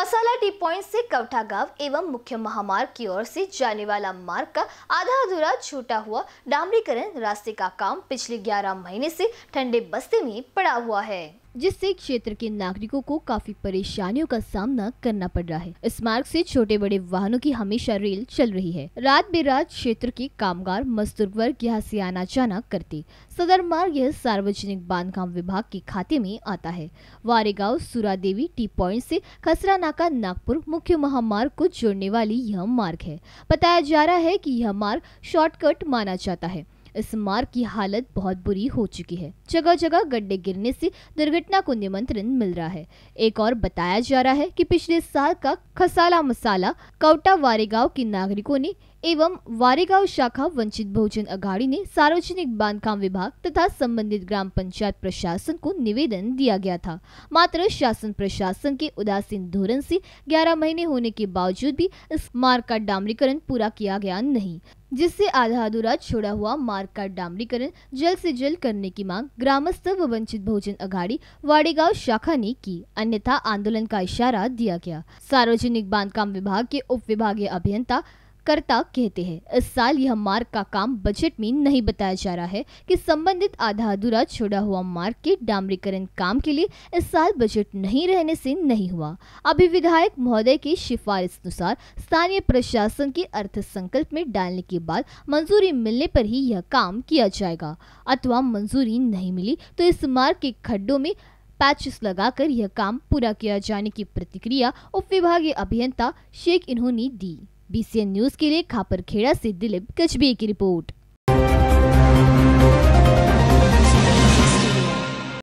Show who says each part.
Speaker 1: मसाला T point से कवठा गांव एवं मुख्य महामार्ग की ओर से जाने वाला मार्ग का आधा अधूरा छूटा हुआ डामरीकरण रास्ते का काम पिछले 11 महीने से ठंडे बस्ते में पड़ा हुआ है जिससे क्षेत्र के नागरिकों को काफी परेशानियों का सामना करना पड़ रहा है इस मार्ग से छोटे बड़े वाहनों की हमेशा रेल चल रही है रात बेरात क्षेत्र के कामगार मजदूर वर्ग यहाँ से आना जाना करते सदर मार्ग यह सार्वजनिक बांधकाम विभाग के खाते में आता है वारेगांव सूरा देवी टी पॉइंट से खसरा नाका नागपुर मुख्य महामार्ग को जोड़ने वाली यह मार्ग है बताया जा रहा है की यह मार्ग शॉर्टकट माना जाता है इस मार्ग की हालत बहुत बुरी हो चुकी है जगह जगह गड्ढे गिरने से दुर्घटना को निमंत्रण मिल रहा है एक और बताया जा रहा है कि पिछले साल का खसाला मसाला कौटा वारेगांव के नागरिकों ने एवं वारेगांव शाखा वंचित बहुजन अघाड़ी ने सार्वजनिक बांधकाम विभाग तथा संबंधित ग्राम पंचायत प्रशासन को निवेदन दिया गया था मात्र शासन प्रशासन के उदासीन धोरण से 11 महीने होने के बावजूद भी इस मार्ग का डामरीकरण पूरा किया गया नहीं जिससे आधा अधूरा छोड़ा हुआ मार्ग का डामरीकरण जल्द से जल्द करने की मांग ग्रामस्थ व वंचित बहुजन अघाड़ी वाड़ेगा शाखा ने की अन्यथा आंदोलन का इशारा दिया गया सार्वजनिक बांधकाम विभाग के उप विभागीय अभियंता करता कहते हैं इस साल यह मार्ग का काम बजट में नहीं बताया जा रहा है कि संबंधित आधा अधूरा छोड़ा हुआ मार्ग के डामरीकरण काम के लिए इस साल बजट नहीं रहने से नहीं हुआ अभी विधायक महोदय की सिफारिश अनुसार स्थानीय प्रशासन के अर्थ संकल्प में डालने के बाद मंजूरी मिलने पर ही यह काम किया जाएगा अथवा मंजूरी नहीं मिली तो इस मार्ग के खड्डों में पैचेस लगाकर यह काम पूरा किया जाने की प्रतिक्रिया उप विभागीय अभियंता शेख इन्होंने दी बीसीएन न्यूज के लिए खापरखेड़ा से दिलीप कचबे की रिपोर्ट